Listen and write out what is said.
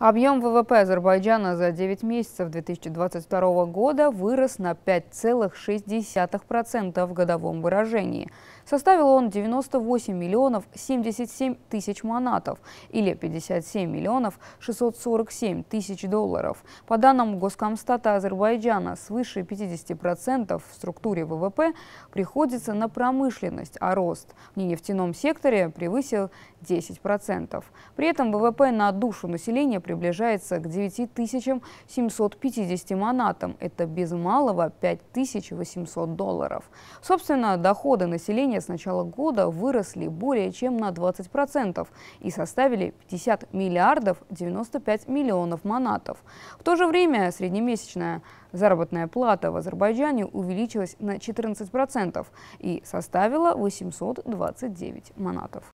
Объем ВВП Азербайджана за 9 месяцев 2022 года вырос на 5,6% в годовом выражении. Составил он 98 миллионов 77 тысяч манатов или 57 миллионов 647 тысяч долларов. По данным Госкомстата Азербайджана, свыше 50% в структуре ВВП приходится на промышленность, а рост в нефтяном секторе превысил 10%. При этом ВВП на душу населения приближается к 9750 манатам. Это без малого 5800 долларов. Собственно, доходы населения с начала года выросли более чем на 20% и составили 50 миллиардов 95 миллионов манатов. В то же время среднемесячная заработная плата в Азербайджане увеличилась на 14% и составила 829 манатов.